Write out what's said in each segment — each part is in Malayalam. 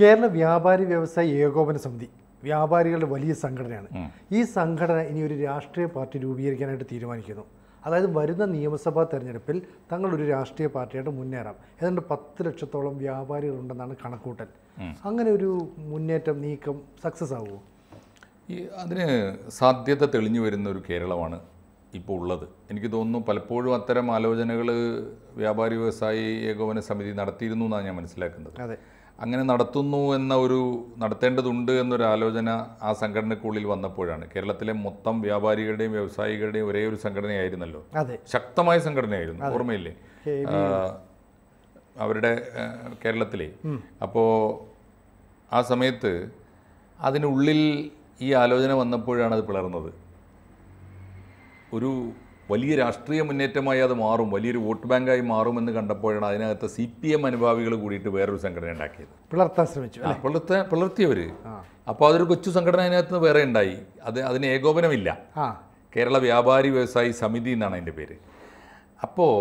കേരള വ്യാപാരി വ്യവസായ ഏകോപന സമിതി വ്യാപാരികളുടെ വലിയ സംഘടനയാണ് ഈ സംഘടന ഇനി ഒരു രാഷ്ട്രീയ പാർട്ടി രൂപീകരിക്കാനായിട്ട് തീരുമാനിക്കുന്നു അതായത് വരുന്ന നിയമസഭാ തെരഞ്ഞെടുപ്പിൽ തങ്ങളൊരു രാഷ്ട്രീയ പാർട്ടിയായിട്ട് മുന്നേറാം ഏതാണ്ട് പത്ത് ലക്ഷത്തോളം വ്യാപാരികളുണ്ടെന്നാണ് കണക്കൂട്ടൽ അങ്ങനെ ഒരു മുന്നേറ്റം നീക്കം സക്സസ് ആവുമോ ഈ അതിന് സാധ്യത തെളിഞ്ഞു വരുന്ന ഒരു കേരളമാണ് ഇപ്പോൾ ഉള്ളത് എനിക്ക് തോന്നുന്നു പലപ്പോഴും അത്തരം ആലോചനകൾ വ്യാപാരി വ്യവസായി ഏകോപന സമിതി നടത്തിയിരുന്നു എന്നാണ് ഞാൻ മനസ്സിലാക്കുന്നത് അതെ അങ്ങനെ നടത്തുന്നു എന്ന ഒരു നടത്തേണ്ടതുണ്ട് എന്നൊരു ആലോചന ആ സംഘടനക്കുള്ളിൽ വന്നപ്പോഴാണ് കേരളത്തിലെ മൊത്തം വ്യാപാരികളുടെയും വ്യവസായികളുടെയും ഒരേ ഒരു സംഘടനയായിരുന്നല്ലോ ശക്തമായ സംഘടനയായിരുന്നു ഓർമ്മയില്ലേ അവരുടെ കേരളത്തിലെ അപ്പോൾ ആ സമയത്ത് അതിനുള്ളിൽ ഈ ആലോചന വന്നപ്പോഴാണ് അത് പിളർന്നത് ഒരു വലിയ രാഷ്ട്രീയ മുന്നേറ്റമായി അത് മാറും വലിയൊരു വോട്ട് ബാങ്കായി മാറുമെന്ന് കണ്ടപ്പോഴാണ് അതിനകത്ത് സി പി എം അനുഭാവികൾ കൂടിയിട്ട് വേറൊരു സംഘടന ഉണ്ടാക്കിയത് പിളർത്താൻ ശ്രമിച്ചു പിളർത്ത പിളർത്തിയവർ അപ്പോൾ അതൊരു കൊച്ചു സംഘടന അതിനകത്ത് വേറെ ഉണ്ടായി അത് അതിന് ഏകോപനമില്ല കേരള വ്യാപാരി വ്യവസായി സമിതി എന്നാണ് അതിൻ്റെ പേര് അപ്പോൾ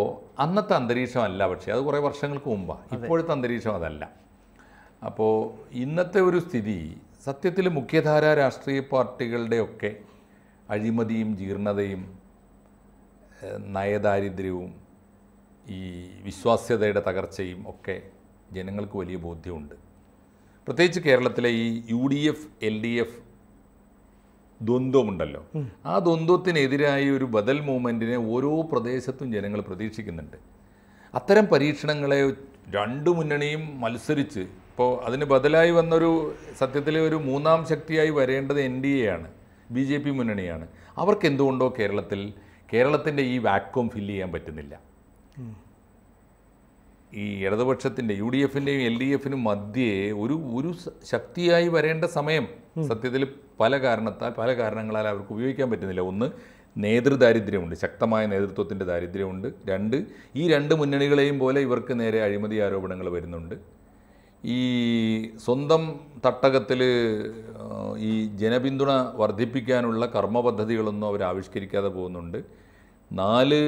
അന്നത്തെ അന്തരീക്ഷമല്ല പക്ഷേ അത് കുറേ വർഷങ്ങൾക്ക് മുമ്പാണ് ഇപ്പോഴത്തെ അന്തരീക്ഷം അതല്ല അപ്പോൾ ഇന്നത്തെ ഒരു സ്ഥിതി സത്യത്തിൽ മുഖ്യധാരാ രാഷ്ട്രീയ പാർട്ടികളുടെയൊക്കെ അഴിമതിയും ജീർണതയും നയദാരിദ്ര്യവും ഈ വിശ്വാസ്യതയുടെ തകർച്ചയും ഒക്കെ ജനങ്ങൾക്ക് വലിയ ബോധ്യമുണ്ട് പ്രത്യേകിച്ച് കേരളത്തിലെ ഈ U D F L D F ദ്വന്ദ്വമുണ്ടല്ലോ ആ ദ്വന്ദ്വത്തിനെതിരായ ഒരു ബദൽ മൂവ്മെൻറ്റിനെ ഓരോ പ്രദേശത്തും ജനങ്ങൾ പ്രതീക്ഷിക്കുന്നുണ്ട് അത്തരം പരീക്ഷണങ്ങളെ രണ്ട് മുന്നണിയും മത്സരിച്ച് ഇപ്പോൾ അതിന് ബദലായി വന്നൊരു സത്യത്തിലെ ഒരു മൂന്നാം ശക്തിയായി വരേണ്ടത് എൻ ഡി എ ആണ് ബി ജെ പി മുന്നണിയാണ് അവർക്ക് എന്തുകൊണ്ടോ കേരളത്തിൽ കേരളത്തിൻ്റെ ഈ വാക്വം ഫില്ല് ചെയ്യാൻ പറ്റുന്നില്ല ഈ ഇടതുപക്ഷത്തിൻ്റെ യു ഡി എഫിൻ്റെയും എൽ ഡി എഫിനും മധ്യേ ഒരു ഒരു ശക്തിയായി വരേണ്ട സമയം സത്യത്തിൽ പല കാരണത്താൽ പല കാരണങ്ങളാൽ അവർക്ക് ഉപയോഗിക്കാൻ പറ്റുന്നില്ല ഒന്ന് നേതൃദാരിദ്ര്യമുണ്ട് ശക്തമായ നേതൃത്വത്തിൻ്റെ ദാരിദ്ര്യമുണ്ട് രണ്ട് ഈ രണ്ട് മുന്നണികളെയും പോലെ ഇവർക്ക് നേരെ അഴിമതി ആരോപണങ്ങൾ വരുന്നുണ്ട് ഈ സ്വന്തം തട്ടകത്തിൽ ഈ ജനപിന്തുണ വർദ്ധിപ്പിക്കാനുള്ള കർമ്മ പദ്ധതികളൊന്നും അവർ ആവിഷ്കരിക്കാതെ പോകുന്നുണ്ട് നാല്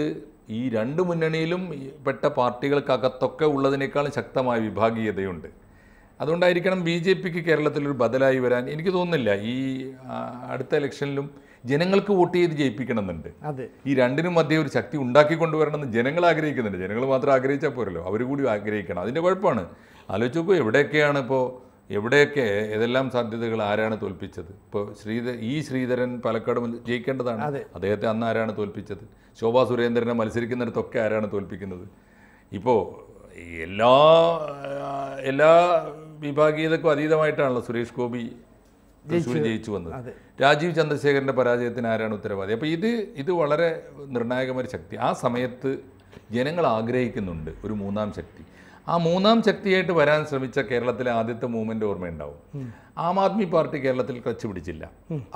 ഈ രണ്ട് മുന്നണിയിലും പെട്ട പാർട്ടികൾക്കകത്തൊക്കെ ഉള്ളതിനേക്കാളും ശക്തമായ വിഭാഗീയതയുണ്ട് അതുകൊണ്ടായിരിക്കണം ബി ജെ പിക്ക് കേരളത്തിലൊരു ബദലായി വരാൻ എനിക്ക് തോന്നുന്നില്ല ഈ അടുത്ത ഇലക്ഷനിലും ജനങ്ങൾക്ക് വോട്ട് ചെയ്ത് ജയിപ്പിക്കണമെന്നുണ്ട് ഈ രണ്ടിനും മധ്യേ ഒരു ശക്തി ഉണ്ടാക്കിക്കൊണ്ടുവരണമെന്ന് ജനങ്ങൾ ആഗ്രഹിക്കുന്നുണ്ട് ജനങ്ങൾ മാത്രം ആഗ്രഹിച്ചാൽ പോരല്ലോ അവർ കൂടി ആഗ്രഹിക്കണം അതിൻ്റെ കുഴപ്പമാണ് ആലോചിച്ച് എവിടെയൊക്കെയാണ് ഇപ്പോൾ എവിടെയൊക്കെ ഏതെല്ലാം സാധ്യതകൾ ആരാണ് തോൽപ്പിച്ചത് ഇപ്പോൾ ശ്രീധ ഈ ശ്രീധരൻ പാലക്കാട് ജയിക്കേണ്ടതാണ് അദ്ദേഹത്തെ അന്ന് ആരാണ് തോൽപ്പിച്ചത് ശോഭാ സുരേന്ദ്രനെ മത്സരിക്കുന്നിടത്തൊക്കെ ആരാണ് തോൽപ്പിക്കുന്നത് ഇപ്പോൾ എല്ലാ എല്ലാ വിഭാഗീയതക്കും അതീതമായിട്ടാണല്ലോ സുരേഷ് ഗോപി തൃശ്ശൂർ ജയിച്ചു വന്നത് രാജീവ് ചന്ദ്രശേഖരൻ്റെ പരാജയത്തിന് ആരാണ് ഉത്തരവാദി അപ്പോൾ ഇത് ഇത് വളരെ നിർണായകമായ ശക്തി ആ സമയത്ത് ജനങ്ങൾ ആഗ്രഹിക്കുന്നുണ്ട് ഒരു മൂന്നാം ശക്തി ആ മൂന്നാം ശക്തിയായിട്ട് വരാൻ ശ്രമിച്ച കേരളത്തിലെ ആദ്യത്തെ മൂവ്മെന്റ് ഓർമ്മയുണ്ടാവും ആം ആദ്മി പാർട്ടി കേരളത്തിൽ ക്ലച്ച് പിടിച്ചില്ല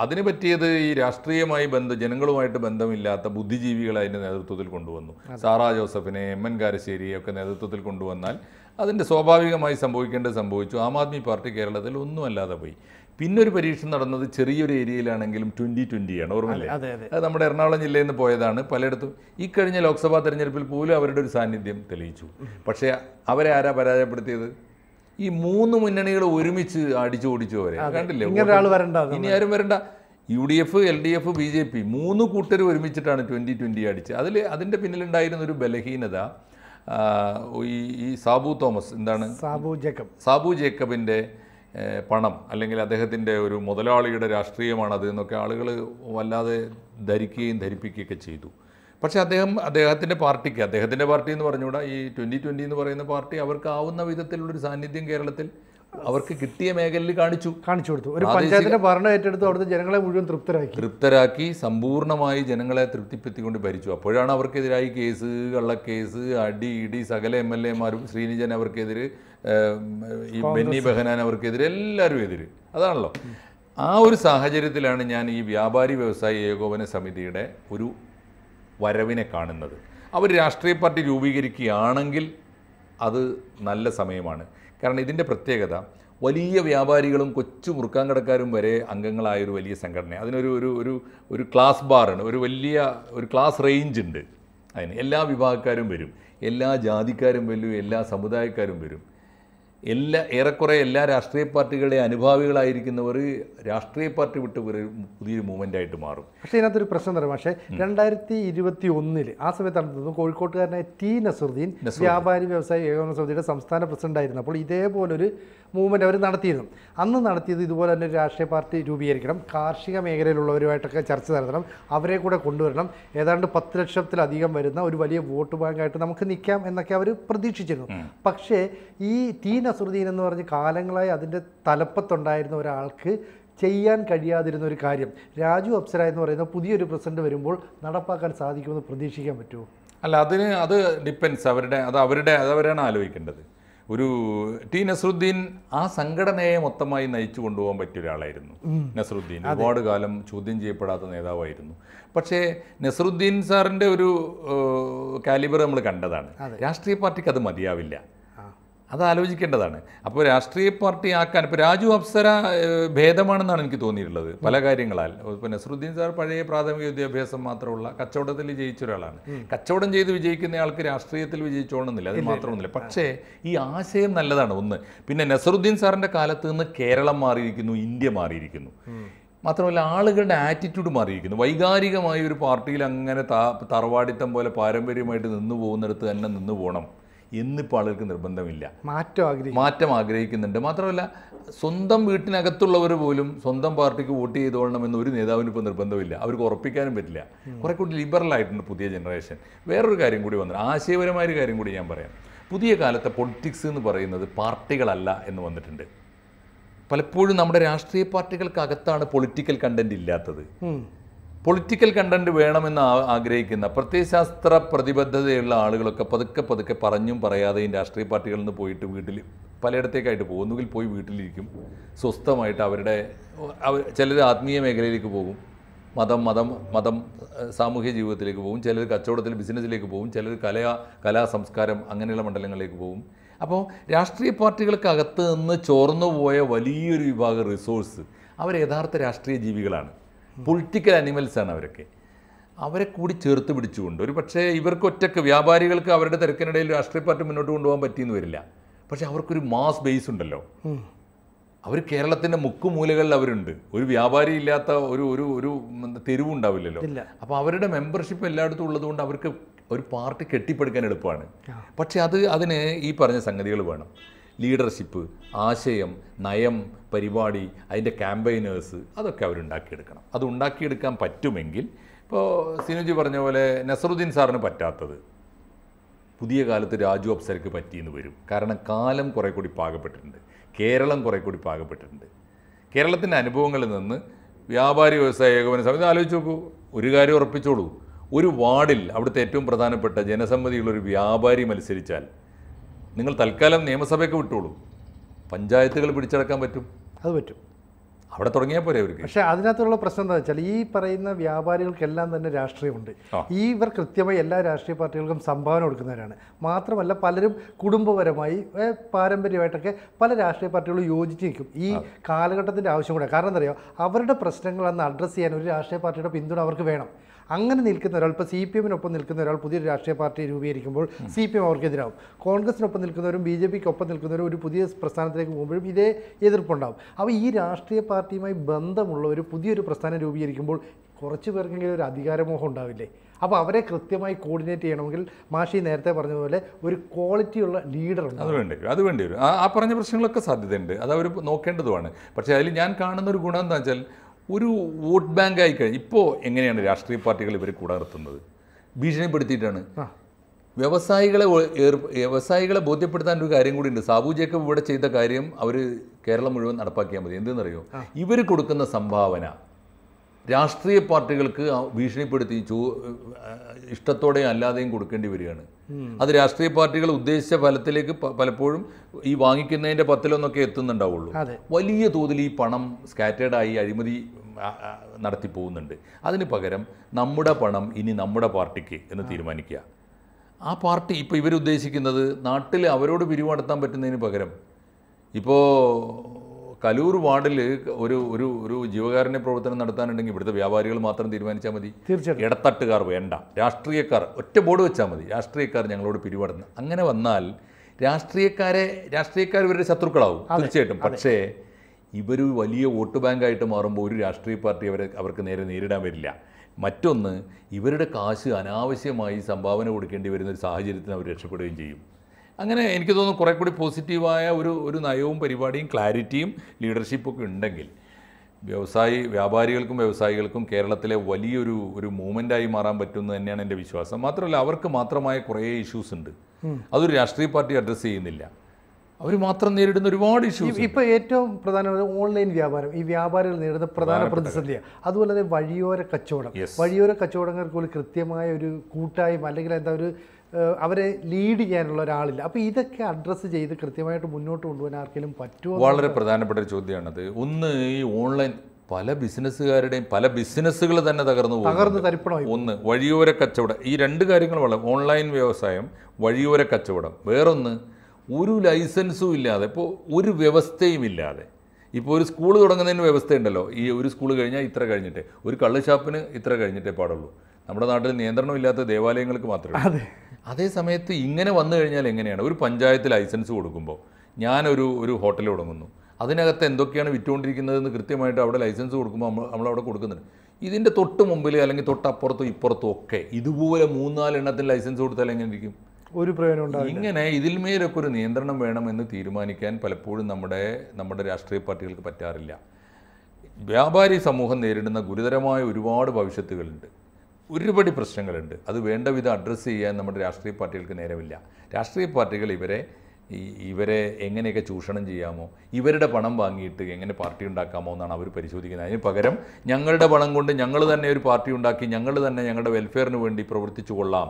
അതിന് പറ്റിയത് ഈ രാഷ്ട്രീയമായി ബന്ധം ജനങ്ങളുമായിട്ട് ബന്ധമില്ലാത്ത ബുദ്ധിജീവികളെ അതിൻ്റെ നേതൃത്വത്തിൽ കൊണ്ടുവന്നു സാറാ ജോസഫിനെ എം എൻ കാരശ്ശേരിയെ ഒക്കെ നേതൃത്വത്തിൽ കൊണ്ടുവന്നാൽ അതിൻ്റെ സ്വാഭാവികമായി സംഭവിക്കേണ്ടത് സംഭവിച്ചു ആം ആദ്മി പാർട്ടി കേരളത്തിൽ ഒന്നുമല്ലാതെ പോയി പിന്നൊരു പരീക്ഷ നടന്നത് ചെറിയൊരു ഏരിയയിലാണെങ്കിലും ട്വൻ്റി ആണ് ഓർമ്മയില്ലേ അത് നമ്മുടെ എറണാകുളം ജില്ലയിൽ നിന്ന് പോയതാണ് പലയിടത്തും ഈ കഴിഞ്ഞ ലോക്സഭാ തെരഞ്ഞെടുപ്പിൽ പോലും അവരുടെ ഒരു സാന്നിധ്യം തെളിയിച്ചു പക്ഷേ അവരെ ആരാ പരാജയപ്പെടുത്തിയത് ഈ മൂന്ന് മുന്നണികൾ ഒരുമിച്ച് അടിച്ചു ഓടിച്ചു അവരെ കണ്ടില്ലേ ഇനി ആരും വരണ്ട U D F L D F B J P മൂന്ന് കൂട്ടർ ഒരുമിച്ചിട്ടാണ് ട്വൻ്റി ട്വൻ്റി അടിച്ച് അതിൽ അതിൻ്റെ പിന്നിലുണ്ടായിരുന്ന ഒരു ബലഹീനത ഈ സാബു തോമസ് എന്താണ് സാബു ജേക്കബ് സാബു ജേക്കബിൻ്റെ പണം അല്ലെങ്കിൽ അദ്ദേഹത്തിൻ്റെ ഒരു മുതലാളിയുടെ രാഷ്ട്രീയമാണത് എന്നൊക്കെ ആളുകൾ വല്ലാതെ ധരിക്കുകയും ധരിപ്പിക്കുകയൊക്കെ ചെയ്തു പക്ഷേ അദ്ദേഹം അദ്ദേഹത്തിൻ്റെ പാർട്ടിക്ക് അദ്ദേഹത്തിൻ്റെ പാർട്ടി എന്ന് പറഞ്ഞുകൂടാ ഈ ട്വൻറ്റി ട്വൻറ്റി എന്ന് പറയുന്ന പാർട്ടി അവർക്ക് ആവുന്ന വിധത്തിലുള്ളൊരു സാന്നിധ്യം കേരളത്തിൽ അവർക്ക് കിട്ടിയ മേഖലയിൽ കാണിച്ചു കാണിച്ചു കൊടുത്തു ഒരു പഞ്ചായത്തിന്റെ ഭരണം ഏറ്റെടുത്ത് അവിടുത്തെ ജനങ്ങളെ മുഴുവൻ തൃപ്തരാക്കി തൃപ്തരാക്കി സമ്പൂർണ്ണമായി ജനങ്ങളെ തൃപ്തിപ്പെടുത്തിക്കൊണ്ട് ഭരിച്ചു അപ്പോഴാണ് അവർക്കെതിരായി കേസ് കള്ളക്കേസ് അടി ഇടി സകല എം എൽ എമാരും ശ്രീനിജൻ അവർക്കെതിരെ ഈ ബെന്നി ബഹനാൻ അവർക്കെതിരെ എല്ലാവരും എതിര് അതാണല്ലോ ആ ഒരു സാഹചര്യത്തിലാണ് ഞാൻ ഈ വ്യാപാരി വ്യവസായി ഏകോപന സമിതിയുടെ ഒരു വരവിനെ കാണുന്നത് അവർ രാഷ്ട്രീയ പാർട്ടി രൂപീകരിക്കുകയാണെങ്കിൽ അത് നല്ല സമയമാണ് കാരണം ഇതിൻ്റെ പ്രത്യേകത വലിയ വ്യാപാരികളും കൊച്ചു മുറുക്കാൻ കടക്കാരും വരെ അംഗങ്ങളായ ഒരു വലിയ സംഘടന അതിനൊരു ഒരു ഒരു ഒരു ക്ലാസ് ബാറാണ് ഒരു വലിയ ഒരു ക്ലാസ് റേഞ്ച് ഉണ്ട് അതിന് എല്ലാ വിഭാഗക്കാരും വരും എല്ലാ ജാതിക്കാരും വരും എല്ലാ സമുദായക്കാരും വരും എല്ലാ ഏറെക്കുറെ എല്ലാ രാഷ്ട്രീയ പാർട്ടികളുടെ അനുഭാവികളായിരിക്കുന്നവർ രാഷ്ട്രീയ പാർട്ടി വിട്ട് പുതിയൊരു മൂവ്മെൻ്റായിട്ട് മാറും പക്ഷേ ഇതിനകത്തൊരു പ്രശ്നം തരാം പക്ഷേ രണ്ടായിരത്തി ഇരുപത്തി ഒന്നിൽ ആ സമയത്താണ് നടന്നത് കോഴിക്കോട്ടുകാരനായ ടി നസറുദ്ദീൻ വ്യാപാരി വ്യവസായ ഏകോപന സമിതിയുടെ സംസ്ഥാന അപ്പോൾ ഇതേപോലൊരു മൂവ്മെൻറ്റ് അവർ നടത്തിയിരുന്നു അന്ന് നടത്തിയത് ഇതുപോലെ തന്നെ ഒരു രാഷ്ട്രീയ പാർട്ടി രൂപീകരിക്കണം കാർഷിക മേഖലയിലുള്ളവരുമായിട്ടൊക്കെ ചർച്ച നടത്തണം അവരെ കൂടെ കൊണ്ടുവരണം ഏതാണ്ട് പത്ത് ലക്ഷത്തിലധികം വരുന്ന ഒരു വലിയ വോട്ട് ബാങ്കായിട്ട് നമുക്ക് നിൽക്കാം എന്നൊക്കെ അവർ പ്രതീക്ഷിച്ചിരുന്നു പക്ഷേ ഈ ടി നസറുദ്ദീൻ എന്ന് പറഞ്ഞ് കാലങ്ങളായി അതിൻ്റെ തലപ്പത്തുണ്ടായിരുന്ന ഒരാൾക്ക് ചെയ്യാൻ കഴിയാതിരുന്ന ഒരു കാര്യം രാജു അപ്സര എന്ന് പറയുന്ന പുതിയൊരു പ്രസിഡന്റ് വരുമ്പോൾ നടപ്പാക്കാൻ സാധിക്കുമെന്ന് പ്രതീക്ഷിക്കാൻ പറ്റുമോ അല്ല അതിന് അത് ഡിപ്പെൻസ് അവരുടെ അത് അവരുടെ അത് അവരാണ് ആലോചിക്കേണ്ടത് ഒരു ടി നസറുദ്ദീൻ ആ സംഘടനയെ മൊത്തമായി നയിച്ചു കൊണ്ടുപോകാൻ പറ്റിയ ഒരാളായിരുന്നു നസറുദ്ദീൻ ഒരുപാട് കാലം ചോദ്യം ചെയ്യപ്പെടാത്ത നേതാവായിരുന്നു പക്ഷേ നസറുദ്ദീൻ സാറിൻ്റെ ഒരു കാലിബർ നമ്മൾ കണ്ടതാണ് രാഷ്ട്രീയ പാർട്ടിക്ക് അത് മതിയാവില്ല അത് ആലോചിക്കേണ്ടതാണ് അപ്പോൾ രാഷ്ട്രീയ പാർട്ടി ആക്കാൻ ഇപ്പോൾ രാജു അപ്സര ഭേദമാണെന്നാണ് എനിക്ക് തോന്നിയിട്ടുള്ളത് പല കാര്യങ്ങളാൽ ഇപ്പോൾ നസറുദ്ദീൻ സാർ പഴയ പ്രാഥമിക വിദ്യാഭ്യാസം മാത്രമുള്ള കച്ചവടത്തിൽ ജയിച്ച ഒരാളാണ് കച്ചവടം ചെയ്ത് വിജയിക്കുന്ന ആൾക്ക് രാഷ്ട്രീയത്തിൽ വിജയിച്ചോണമെന്നില്ല അത് മാത്രമൊന്നുമില്ല പക്ഷേ ഈ ആശയം നല്ലതാണ് ഒന്ന് പിന്നെ നസറുദ്ദീൻ സാറിൻ്റെ കാലത്ത് നിന്ന് കേരളം മാറിയിരിക്കുന്നു ഇന്ത്യ മാറിയിരിക്കുന്നു മാത്രമല്ല ആളുകളുടെ ആറ്റിറ്റ്യൂഡ് മാറിയിരിക്കുന്നു വൈകാരികമായ ഒരു പാർട്ടിയിൽ അങ്ങനെ തറവാടിത്തം പോലെ പാരമ്പര്യമായിട്ട് നിന്നു പോകുന്നിടത്ത് തന്നെ നിന്നു പോകണം എന്നിപ്പോൾ ആളുകൾക്ക് നിർബന്ധമില്ല മാറ്റം ആഗ്രഹിക്കും മാറ്റം ആഗ്രഹിക്കുന്നുണ്ട് മാത്രമല്ല സ്വന്തം വീട്ടിനകത്തുള്ളവർ പോലും സ്വന്തം പാർട്ടിക്ക് വോട്ട് ചെയ്തോളണമെന്ന് ഒരു നേതാവിന് ഇപ്പോൾ നിർബന്ധമില്ല അവർക്ക് ഉറപ്പിക്കാനും പറ്റില്ല കുറെ കൂടി ലിബറൽ ആയിട്ടുണ്ട് പുതിയ ജനറേഷൻ വേറൊരു കാര്യം കൂടി വന്നു ആശയപരമായ ഒരു കാര്യം കൂടി ഞാൻ പറയാം പുതിയ കാലത്തെ പൊളിറ്റിക്സ് എന്ന് പറയുന്നത് പാർട്ടികളല്ല എന്ന് വന്നിട്ടുണ്ട് പലപ്പോഴും നമ്മുടെ രാഷ്ട്രീയ പാർട്ടികൾക്കകത്താണ് പൊളിറ്റിക്കൽ കണ്ടന്റ് ഇല്ലാത്തത് പൊളിറ്റിക്കൽ കണ്ടന്റ് വേണമെന്ന് ആഗ്രഹിക്കുന്ന പ്രത്യയശാസ്ത്ര പ്രതിബദ്ധതയുള്ള ആളുകളൊക്കെ പതുക്കെ പതുക്കെ പറഞ്ഞും പറയാതെയും രാഷ്ട്രീയ പാർട്ടികളിൽ നിന്ന് പോയിട്ട് വീട്ടിൽ പലയിടത്തേക്കായിട്ട് പോകും പോയി വീട്ടിലിരിക്കും സ്വസ്ഥമായിട്ട് അവരുടെ അവർ ചിലർ ആത്മീയ മേഖലയിലേക്ക് പോകും മതം മതം മതം സാമൂഹ്യ ജീവിതത്തിലേക്ക് പോകും ചിലർ കച്ചവടത്തിൽ ബിസിനസ്സിലേക്ക് പോകും ചിലർ കല കലാ സംസ്കാരം അങ്ങനെയുള്ള മണ്ഡലങ്ങളിലേക്ക് പോകും അപ്പോൾ രാഷ്ട്രീയ പാർട്ടികൾക്കകത്ത് നിന്ന് ചോർന്നു പോയ വലിയൊരു വിഭാഗ റിസോഴ്സ് അവർ യഥാർത്ഥ രാഷ്ട്രീയ ജീവികളാണ് പൊളിറ്റിക്കൽ അനിമൽസാണ് ആണ് അവരൊക്കെ അവരെ കൂടി ചേർത്ത് പിടിച്ചുകൊണ്ട് ഒരു പക്ഷേ ഇവർക്ക് ഒറ്റക്ക് വ്യാപാരികൾക്ക് അവരുടെ തിരക്കിനിടയിൽ രാഷ്ട്രീയ പാർട്ടി മുന്നോട്ട് കൊണ്ടുപോകാൻ പറ്റിയെന്ന് വരില്ല പക്ഷേ അവർക്കൊരു മാസ് ബേസ് ഉണ്ടല്ലോ അവർ കേരളത്തിൻ്റെ മുക്കുമൂലകളിൽ അവരുണ്ട് ഒരു വ്യാപാരി ഇല്ലാത്ത ഒരു ഒരു ഒരു തെരുവുണ്ടാവില്ലല്ലോ അപ്പോൾ അവരുടെ മെമ്പർഷിപ്പ് എല്ലായിടത്തും ഉള്ളതുകൊണ്ട് അവർക്ക് ഒരു പാർട്ടി കെട്ടിപ്പടുക്കാൻ എളുപ്പമാണ് പക്ഷേ അത് അതിന് ഈ പറഞ്ഞ സംഗതികൾ വേണം ലീഡർഷിപ്പ് ആശയം നയം പരിപാടി അതിൻ്റെ ക്യാമ്പയിനേഴ്സ് അതൊക്കെ അവരുണ്ടാക്കിയെടുക്കണം അത് ഉണ്ടാക്കിയെടുക്കാൻ പറ്റുമെങ്കിൽ ഇപ്പോൾ സിനുജി പറഞ്ഞ പോലെ നസറുദ്ദീൻ സാറിന് പറ്റാത്തത് പുതിയ കാലത്ത് രാജു അപ്സരക്ക് പറ്റിയെന്ന് വരും കാരണം കാലം കുറേ കൂടി പാകപ്പെട്ടിട്ടുണ്ട് കേരളം കുറേ കൂടി പാകപ്പെട്ടിട്ടുണ്ട് കേരളത്തിൻ്റെ അനുഭവങ്ങളിൽ നിന്ന് വ്യാപാരി വ്യവസായ ഏകോപന സമിതി ആലോചിച്ച് നോക്കൂ ഒരു കാര്യം ഉറപ്പിച്ചോളൂ ഒരു വാർഡിൽ അവിടുത്തെ ഏറ്റവും പ്രധാനപ്പെട്ട ജനസമ്മതിയുള്ളൊരു വ്യാപാരി മത്സരിച്ചാൽ നിങ്ങൾ തൽക്കാലം നിയമസഭയൊക്കെ വിട്ടോളൂ പഞ്ചായത്തുകൾ പിടിച്ചടക്കാൻ പറ്റും അത് പറ്റും അവിടെ തുടങ്ങിയാൽ പോരെ അവർക്ക് പക്ഷേ അതിനകത്തുള്ള പ്രശ്നം എന്താ വെച്ചാൽ ഈ പറയുന്ന വ്യാപാരികൾക്കെല്ലാം തന്നെ രാഷ്ട്രീയമുണ്ട് ഈ ഇവർ കൃത്യമായി എല്ലാ രാഷ്ട്രീയ പാർട്ടികൾക്കും സംഭാവന കൊടുക്കുന്നവരാണ് മാത്രമല്ല പലരും കുടുംബപരമായി പാരമ്പര്യമായിട്ടൊക്കെ പല രാഷ്ട്രീയ പാർട്ടികളും യോജിച്ച് നിൽക്കും ഈ കാലഘട്ടത്തിൻ്റെ ആവശ്യം കൂടെ കാരണം എന്തറിയോ അവരുടെ പ്രശ്നങ്ങൾ അന്ന് അഡ്രസ്സ് ചെയ്യാൻ ഒരു രാഷ്ട്രീയ പാർട്ടിയുടെ പിന്തുണ അവർക്ക് വേണം അങ്ങനെ നിൽക്കുന്ന ഒരാൾ ഇപ്പോൾ സി പി എമ്മിനൊപ്പം നിൽക്കുന്ന ഒരാൾ പുതിയൊരു രാഷ്ട്രീയ പാർട്ടി രൂപീകരിക്കുമ്പോൾ സി പി എം അവർക്കെതിരാകും കോൺഗ്രസിനൊപ്പം നിൽക്കുന്നവരും ബി ജെ പിക്ക് ഒപ്പം നിൽക്കുന്നവരും ഒരു പുതിയ പ്രസ്ഥാനത്തിലേക്ക് പോകുമ്പോഴും ഇതേ എതിർപ്പുണ്ടാകും അപ്പോൾ ഈ രാഷ്ട്രീയ പാർട്ടിയുമായി ബന്ധമുള്ള ഒരു പുതിയൊരു പ്രസ്ഥാനം രൂപീകരിക്കുമ്പോൾ കുറച്ച് പേർക്കെങ്കിലും ഒരു അധികാരമോഹം ഉണ്ടാവില്ലേ അപ്പോൾ അവരെ കൃത്യമായി കോർഡിനേറ്റ് ചെയ്യണമെങ്കിൽ മാഷി നേരത്തെ പറഞ്ഞതുപോലെ ഒരു ക്വാളിറ്റിയുള്ള ലീഡർ അത് വേണ്ടി വരും അത് വേണ്ടി വരും ആ പറഞ്ഞ പ്രശ്നങ്ങളൊക്കെ സാധ്യതയുണ്ട് അത് അവർ നോക്കേണ്ടതുമാണ് പക്ഷേ അതിൽ ഞാൻ കാണുന്ന ഒരു ഗുണം എന്താ വെച്ചാൽ ഒരു വോട്ട് ബാങ്ക് ആയി കഴിഞ്ഞു ഇപ്പോൾ എങ്ങനെയാണ് രാഷ്ട്രീയ പാർട്ടികൾ ഇവർ കൂടെ നിർത്തുന്നത് ഭീഷണിപ്പെടുത്തിയിട്ടാണ് വ്യവസായികളെ വ്യവസായികളെ ബോധ്യപ്പെടുത്താൻ ഒരു കാര്യം കൂടി ഉണ്ട് സാബു ജേക്കബ് ഇവിടെ ചെയ്ത കാര്യം അവർ കേരളം മുഴുവൻ നടപ്പാക്കിയാൽ മതി എന്തെന്നറിയോ ഇവർ കൊടുക്കുന്ന സംഭാവന രാഷ്ട്രീയ പാർട്ടികൾക്ക് ഭീഷണിപ്പെടുത്തി ചോ ഇഷ്ടത്തോടെയും അല്ലാതെയും കൊടുക്കേണ്ടി വരികയാണ് അത് രാഷ്ട്രീയ പാർട്ടികൾ ഉദ്ദേശിച്ച ഫലത്തിലേക്ക് പലപ്പോഴും ഈ വാങ്ങിക്കുന്നതിൻ്റെ പത്തിലൊന്നൊക്കെ എത്തുന്നുണ്ടാവുള്ളൂ വലിയ തോതിൽ ഈ പണം സ്കാറ്റേഡായി അഴിമതി നടത്തി പോകുന്നുണ്ട് അതിന് പകരം നമ്മുടെ പണം ഇനി നമ്മുടെ പാർട്ടിക്ക് എന്ന് തീരുമാനിക്കുക ആ പാർട്ടി ഇപ്പോൾ ഇവരുദ്ദേശിക്കുന്നത് നാട്ടിൽ അവരോട് പിരിവ് നടത്താൻ പറ്റുന്നതിന് പകരം ഇപ്പോൾ കലൂർ വാർഡിൽ ഒരു ഒരു ഒരു ജീവകാരുണ്യ പ്രവർത്തനം നടത്താനുണ്ടെങ്കിൽ ഇവിടുത്തെ വ്യാപാരികൾ മാത്രം തീരുമാനിച്ചാൽ മതി തീർച്ചയായിട്ടും ഇടത്തട്ടുകാർ വേണ്ട രാഷ്ട്രീയക്കാർ ഒറ്റ ബോർഡ് വെച്ചാൽ മതി രാഷ്ട്രീയക്കാർ ഞങ്ങളോട് പിരിവടുന്നു അങ്ങനെ വന്നാൽ രാഷ്ട്രീയക്കാരെ രാഷ്ട്രീയക്കാർ ഇവരുടെ ശത്രുക്കളാവും തീർച്ചയായിട്ടും പക്ഷേ ഇവർ വലിയ വോട്ട് ബാങ്കായിട്ട് മാറുമ്പോൾ ഒരു രാഷ്ട്രീയ പാർട്ടി അവരെ അവർക്ക് നേരെ നേരിടാൻ വരില്ല മറ്റൊന്ന് ഇവരുടെ കാശ് അനാവശ്യമായി സംഭാവന കൊടുക്കേണ്ടി വരുന്ന ഒരു സാഹചര്യത്തിന് അവർ രക്ഷപ്പെടുകയും ചെയ്യും അങ്ങനെ എനിക്ക് തോന്നുന്നു കുറേ കൂടി പോസിറ്റീവായ ഒരു ഒരു നയവും പരിപാടിയും ക്ലാരിറ്റിയും ലീഡർഷിപ്പൊക്കെ ഉണ്ടെങ്കിൽ വ്യവസായി വ്യാപാരികൾക്കും വ്യവസായികൾക്കും കേരളത്തിലെ വലിയൊരു ഒരു മൂവ്മെൻറ്റായി മാറാൻ പറ്റുമെന്ന് തന്നെയാണ് എൻ്റെ വിശ്വാസം മാത്രമല്ല അവർക്ക് മാത്രമായ കുറേ ഇഷ്യൂസ് ഉണ്ട് അതൊരു രാഷ്ട്രീയ പാർട്ടി അഡ്രസ്സ് ചെയ്യുന്നില്ല അവർ മാത്രം നേരിടുന്ന ഒരുപാട് ഇഷ്യൂസ് ഇപ്പോൾ ഏറ്റവും പ്രധാന ഓൺലൈൻ വ്യാപാരം ഈ വ്യാപാരികൾ നേരിടുന്ന പ്രധാന പ്രതിസന്ധിയാണ് അതുപോലെ തന്നെ വഴിയോര കച്ചവടം വഴിയോര കച്ചവടങ്ങൾക്ക് പോലും കൃത്യമായ ഒരു കൂട്ടായ്മ അല്ലെങ്കിൽ എന്താ ഒരു അവരെ ലീഡ് ചെയ്യാനുള്ള ഒരാളില്ല അപ്പോൾ ഇതൊക്കെ അഡ്രസ്സ് ചെയ്ത് കൃത്യമായിട്ട് മുന്നോട്ട് കൊണ്ടുപോകാൻ ആർക്കെങ്കിലും പറ്റുമോ വളരെ പ്രധാനപ്പെട്ട ഒരു ചോദ്യമാണത് ഒന്ന് ഈ ഓൺലൈൻ പല ബിസിനസ്സുകാരുടെയും പല ബിസിനസ്സുകൾ തന്നെ തകർന്നു തകർന്നു തരിപ്പണമായി ഒന്ന് വഴിയോര കച്ചവടം ഈ രണ്ട് കാര്യങ്ങൾ വളരെ ഓൺലൈൻ വ്യവസായം വഴിയോര കച്ചവടം വേറൊന്ന് ഒരു ലൈസൻസും ഇല്ലാതെ ഇപ്പോൾ ഒരു വ്യവസ്ഥയും ഇല്ലാതെ ഇപ്പോൾ ഒരു സ്കൂൾ തുടങ്ങുന്നതിന് വ്യവസ്ഥയുണ്ടല്ലോ ഈ ഒരു സ്കൂൾ കഴിഞ്ഞാൽ ഇത്ര കഴിഞ്ഞിട്ടേ ഒരു കള്ളുഷാപ്പിന് ഇത്ര കഴിഞ്ഞിട്ടേ പാടുള്ളൂ നമ്മുടെ നാട്ടിൽ നിയന്ത്രണമില്ലാത്ത ദേവാലയങ്ങൾക്ക് മാത്രമേ അതേ സമയത്ത് ഇങ്ങനെ വന്നു കഴിഞ്ഞാൽ എങ്ങനെയാണ് ഒരു പഞ്ചായത്ത് ലൈസൻസ് കൊടുക്കുമ്പോൾ ഞാനൊരു ഒരു ഹോട്ടൽ തുടങ്ങുന്നു അതിനകത്ത് എന്തൊക്കെയാണ് വിറ്റുകൊണ്ടിരിക്കുന്നതെന്ന് കൃത്യമായിട്ട് അവിടെ ലൈസൻസ് കൊടുക്കുമ്പോൾ നമ്മൾ നമ്മളവിടെ കൊടുക്കുന്നുണ്ട് ഇതിൻ്റെ തൊട്ട് മുമ്പിൽ അല്ലെങ്കിൽ തൊട്ടപ്പുറത്തും ഇപ്പുറത്തും ഒക്കെ ഇതുപോലെ മൂന്നാലെണ്ണത്തിന് ലൈസൻസ് കൊടുത്താൽ എങ്ങനെ ഇരിക്കും ഒരു പ്രയോജനം ഇങ്ങനെ ഇതിന്മേലൊക്കെ ഒരു നിയന്ത്രണം വേണമെന്ന് തീരുമാനിക്കാൻ പലപ്പോഴും നമ്മുടെ നമ്മുടെ രാഷ്ട്രീയ പാർട്ടികൾക്ക് പറ്റാറില്ല വ്യാപാരി സമൂഹം നേരിടുന്ന ഗുരുതരമായ ഒരുപാട് ഭവിഷ്യത്തുകളുണ്ട് ഒരുപടി പ്രശ്നങ്ങളുണ്ട് അത് വേണ്ട വിധം അഡ്രസ്സ് ചെയ്യാൻ നമ്മുടെ രാഷ്ട്രീയ പാർട്ടികൾക്ക് നേരമില്ല രാഷ്ട്രീയ പാർട്ടികൾ ഇവരെ ഇവരെ എങ്ങനെയൊക്കെ ചൂഷണം ചെയ്യാമോ ഇവരുടെ പണം വാങ്ങിയിട്ട് എങ്ങനെ പാർട്ടി ഉണ്ടാക്കാമോ എന്നാണ് അവർ പരിശോധിക്കുന്നത് അതിന് പകരം ഞങ്ങളുടെ പണം കൊണ്ട് ഞങ്ങൾ തന്നെ ഒരു പാർട്ടി ഉണ്ടാക്കി ഞങ്ങൾ തന്നെ ഞങ്ങളുടെ വെൽഫെയറിന് വേണ്ടി പ്രവർത്തിച്ചു കൊള്ളാം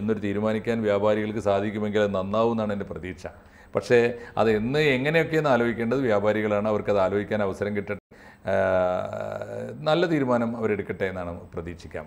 എന്നൊരു തീരുമാനിക്കാൻ വ്യാപാരികൾക്ക് സാധിക്കുമെങ്കിൽ അത് നന്നാവും എന്നാണ് എൻ്റെ പ്രതീക്ഷ പക്ഷേ അത് എന്ന് എങ്ങനെയൊക്കെയെന്ന് ആലോചിക്കേണ്ടത് വ്യാപാരികളാണ് അവർക്കത് ആലോചിക്കാൻ അവസരം കിട്ടട്ടെ നല്ല തീരുമാനം അവരെടുക്കട്ടെ എന്നാണ് പ്രതീക്ഷിക്കാം